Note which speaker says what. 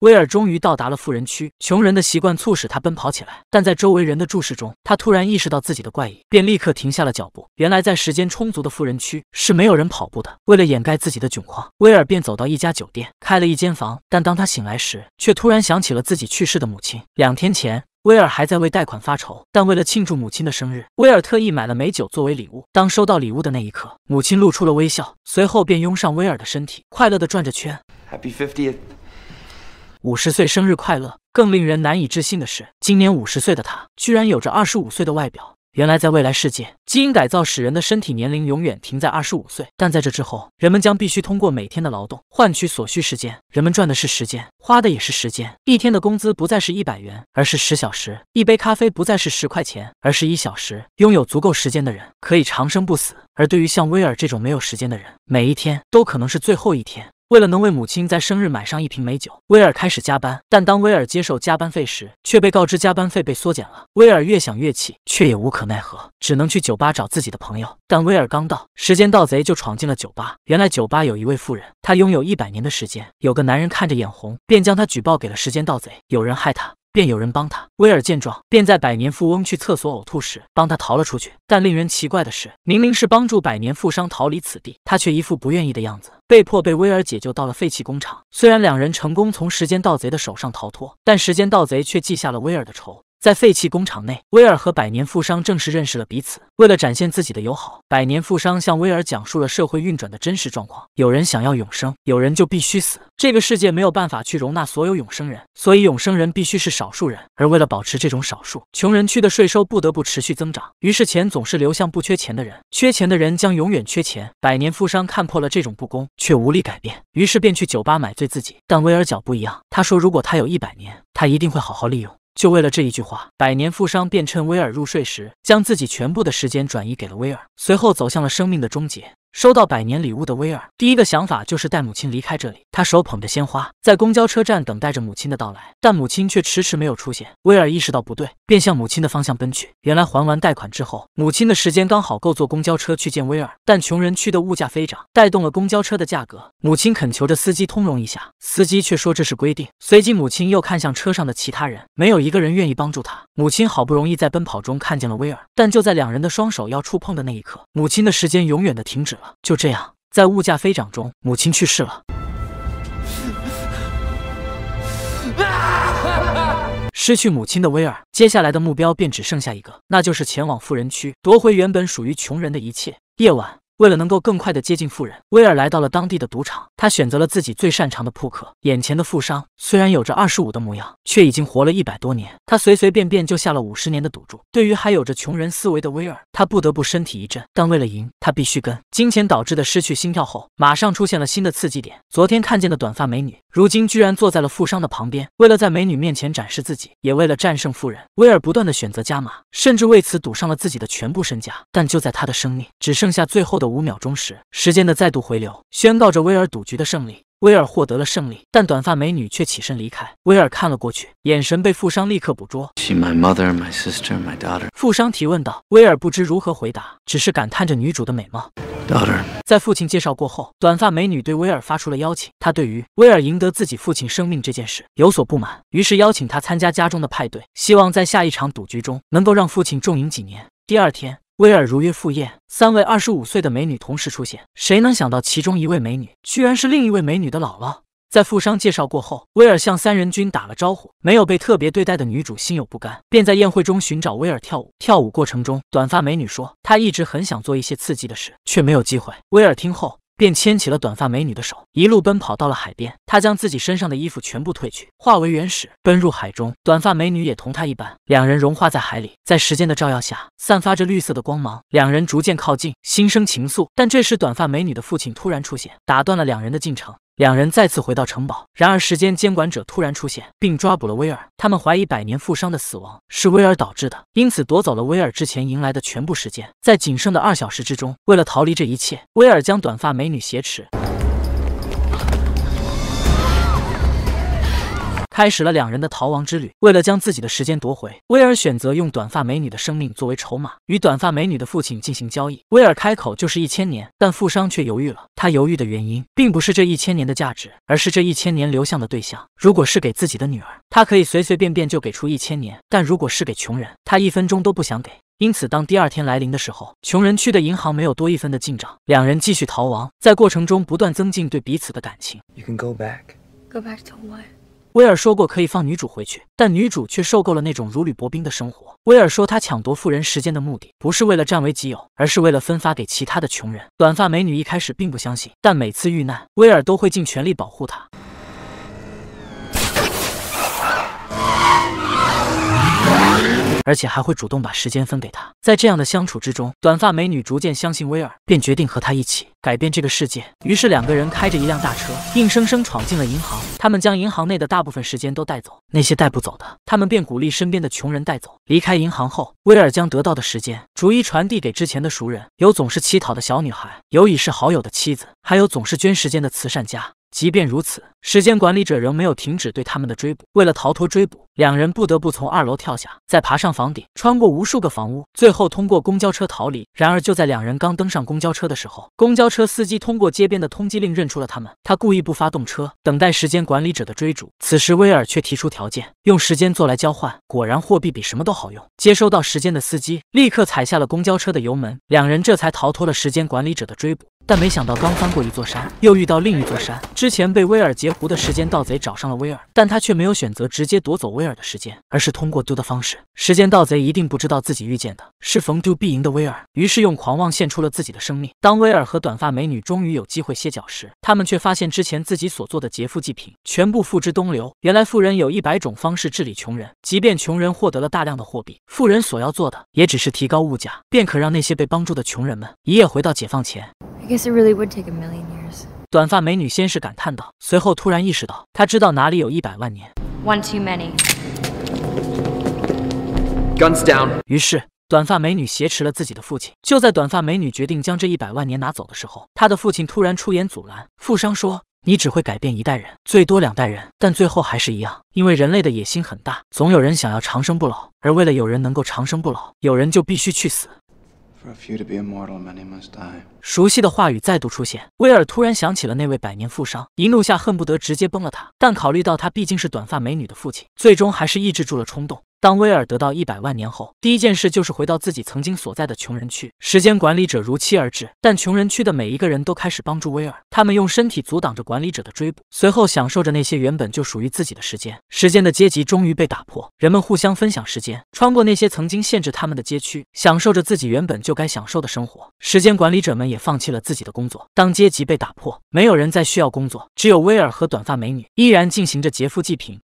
Speaker 1: 威尔终于到达了富人区，穷人的习惯促使他奔跑起来，但在周围人的注视中，他突然意识到自己的怪异，便立刻停下了脚步。原来，在时间充足的富人区是没有人跑步的。为了掩盖自己的窘况，威尔便走到一家酒店，开了一间房。但当他醒来时，却突然想起了自己去世的母亲。两天前，威尔还在为贷款发愁，但为了庆祝母亲的生日，威尔特意买了美酒作为礼物。当收到礼物的那一刻，母亲露出了微笑，随后便拥上威尔的身体，快乐的转着圈。Happy fiftieth。五十岁生日快乐！更令人难以置信的是，今年五十岁的他居然有着二十五岁的外表。原来，在未来世界，基因改造使人的身体年龄永远停在二十五岁，但在这之后，人们将必须通过每天的劳动换取所需时间。人们赚的是时间，花的也是时间。一天的工资不再是一百元，而是十小时；一杯咖啡不再是十块钱，而是一小时。拥有足够时间的人可以长生不死，而对于像威尔这种没有时间的人，每一天都可能是最后一天。为了能为母亲在生日买上一瓶美酒，威尔开始加班。但当威尔接受加班费时，却被告知加班费被缩减了。威尔越想越气，却也无可奈何，只能去酒吧找自己的朋友。但威尔刚到，时间盗贼就闯进了酒吧。原来酒吧有一位富人，他拥有一百年的时间。有个男人看着眼红，便将他举报给了时间盗贼。有人害他。便有人帮他，威尔见状便在百年富翁去厕所呕吐时帮他逃了出去。但令人奇怪的是，明明是帮助百年富商逃离此地，他却一副不愿意的样子，被迫被威尔解救到了废弃工厂。虽然两人成功从时间盗贼的手上逃脱，但时间盗贼却记下了威尔的仇。在废弃工厂内，威尔和百年富商正式认识了彼此。为了展现自己的友好，百年富商向威尔讲述了社会运转的真实状况：有人想要永生，有人就必须死。这个世界没有办法去容纳所有永生人，所以永生人必须是少数人。而为了保持这种少数，穷人区的税收不得不持续增长。于是钱总是流向不缺钱的人，缺钱的人将永远缺钱。百年富商看破了这种不公，却无力改变，于是便去酒吧买醉自己。但威尔脚不一样，他说：“如果他有一百年，他一定会好好利用。”就为了这一句话，百年富商便趁威尔入睡时，将自己全部的时间转移给了威尔，随后走向了生命的终结。收到百年礼物的威尔，第一个想法就是带母亲离开这里。他手捧着鲜花，在公交车站等待着母亲的到来，但母亲却迟迟没有出现。威尔意识到不对，便向母亲的方向奔去。原来还完贷款之后，母亲的时间刚好够坐公交车去见威尔，但穷人区的物价飞涨，带动了公交车的价格。母亲恳求着司机通融一下，司机却说这是规定。随即，母亲又看向车上的其他人，没有一个人愿意帮助他。母亲好不容易在奔跑中看见了威尔，但就在两人的双手要触碰的那一刻，母亲的时间永远的停止。就这样，在物价飞涨中，母亲去世了。失去母亲的威尔，接下来的目标便只剩下一个，那就是前往富人区夺回原本属于穷人的一切。夜晚。为了能够更快地接近富人，威尔来到了当地的赌场。他选择了自己最擅长的扑克。眼前的富商虽然有着二十五的模样，却已经活了一百多年。他随随便便就下了五十年的赌注。对于还有着穷人思维的威尔，他不得不身体一震。但为了赢，他必须跟。金钱导致的失去心跳后，马上出现了新的刺激点。昨天看见的短发美女。如今居然坐在了富商的旁边，为了在美女面前展示自己，也为了战胜富人，威尔不断的选择加码，甚至为此赌上了自己的全部身家。但就在他的生命只剩下最后的五秒钟时，时间的再度回流宣告着威尔赌局的胜利。威尔获得了胜利，但短发美女却起身离开。威尔看了过去，眼神被富商立刻捕捉。She my mother, my sister, my daughter。富商提问道，威尔不知如何回答，只是感叹着女主的美貌。Daughter。在父亲介绍过后，短发美女对威尔发出了邀请。她对于威尔赢得自己父亲生命这件事有所不满，于是邀请他参加家中的派对，希望在下一场赌局中能够让父亲重赢几年。第二天。威尔如约赴宴，三位二十五岁的美女同时出现。谁能想到，其中一位美女居然是另一位美女的姥姥。在富商介绍过后，威尔向三人均打了招呼。没有被特别对待的女主心有不甘，便在宴会中寻找威尔跳舞。跳舞过程中，短发美女说她一直很想做一些刺激的事，却没有机会。威尔听后。便牵起了短发美女的手，一路奔跑到了海边。他将自己身上的衣服全部褪去，化为原始，奔入海中。短发美女也同他一般，两人融化在海里，在时间的照耀下，散发着绿色的光芒。两人逐渐靠近，心生情愫。但这时，短发美女的父亲突然出现，打断了两人的进程。两人再次回到城堡，然而时间监管者突然出现，并抓捕了威尔。他们怀疑百年富商的死亡是威尔导致的，因此夺走了威尔之前迎来的全部时间。在仅剩的二小时之中，为了逃离这一切，威尔将短发美女挟持。开始了两人的逃亡之旅。为了将自己的时间夺回，威尔选择用短发美女的生命作为筹码，与短发美女的父亲进行交易。威尔开口就是一千年，但富商却犹豫了。他犹豫的原因并不是这一千年的价值，而是这一千年流向的对象。如果是给自己的女儿，他可以随随便便就给出一千年；但如果是给穷人，他一分钟都不想给。因此，当第二天来临的时候，穷人区的银行没有多一分的进账。两人继续逃亡，在过程中不断增进对彼此的感情。You can go back, go back to what? 威尔说过可以放女主回去，但女主却受够了那种如履薄冰的生活。威尔说他抢夺富人时间的目的不是为了占为己有，而是为了分发给其他的穷人。短发美女一开始并不相信，但每次遇难，威尔都会尽全力保护她。而且还会主动把时间分给他。在这样的相处之中，短发美女逐渐相信威尔，便决定和他一起改变这个世界。于是，两个人开着一辆大车，硬生生闯进了银行。他们将银行内的大部分时间都带走，那些带不走的，他们便鼓励身边的穷人带走。离开银行后，威尔将得到的时间逐一传递给之前的熟人，有总是乞讨的小女孩，有已是好友的妻子，还有总是捐时间的慈善家。即便如此，时间管理者仍没有停止对他们的追捕。为了逃脱追捕，两人不得不从二楼跳下，再爬上房顶，穿过无数个房屋，最后通过公交车逃离。然而，就在两人刚登上公交车的时候，公交车司机通过街边的通缉令认出了他们。他故意不发动车，等待时间管理者的追逐。此时，威尔却提出条件，用时间做来交换。果然，货币比什么都好用。接收到时间的司机立刻踩下了公交车的油门，两人这才逃脱了时间管理者的追捕。但没想到，刚翻过一座山，又遇到另一座山。之前被威尔截胡的时间盗贼找上了威尔，但他却没有选择直接夺走威。尔的时间，而是通过丢的方式。时间盗贼一定不知道自己遇见的是逢丢必赢的威尔，于是用狂妄献出了自己的生命。当威尔和短发美女终于有机会歇脚时，他们却发现之前自己所做的劫富济贫全部付之东流。原来富人有一百种方式治理穷人，即便穷人获得了大量的货币，富人所要做的也只是提高物价，便可让那些被帮助的穷人们一夜回到解放前。短发美女先是感叹道，随后突然意识到，她知道哪里有一百万年。one too many。于是，短发美女挟持了自己的父亲。就在短发美女决定将这一百万年拿走的时候，她的父亲突然出言阻拦。富商说：“你只会改变一代人，最多两代人，但最后还是一样，因为人类的野心很大，总有人想要长生不老，而为了有人能够长生不老，有人就必须去死。”熟悉的话语再度出现，威尔突然想起了那位百年富商，一怒下恨不得直接崩了他，但考虑到他毕竟是短发美女的父亲，最终还是抑制住了冲动。当威尔得到一百万年后，第一件事就是回到自己曾经所在的穷人区。时间管理者如期而至，但穷人区的每一个人都开始帮助威尔，他们用身体阻挡着管理者的追捕，随后享受着那些原本就属于自己的时间。时间的阶级终于被打破，人们互相分享时间，穿过那些曾经限制他们的街区，享受着自己原本就该享受的生活。时间管理者们也放弃了自己的工作。当阶级被打破，没有人再需要工作，只有威尔和短发美女依然进行着劫富济贫。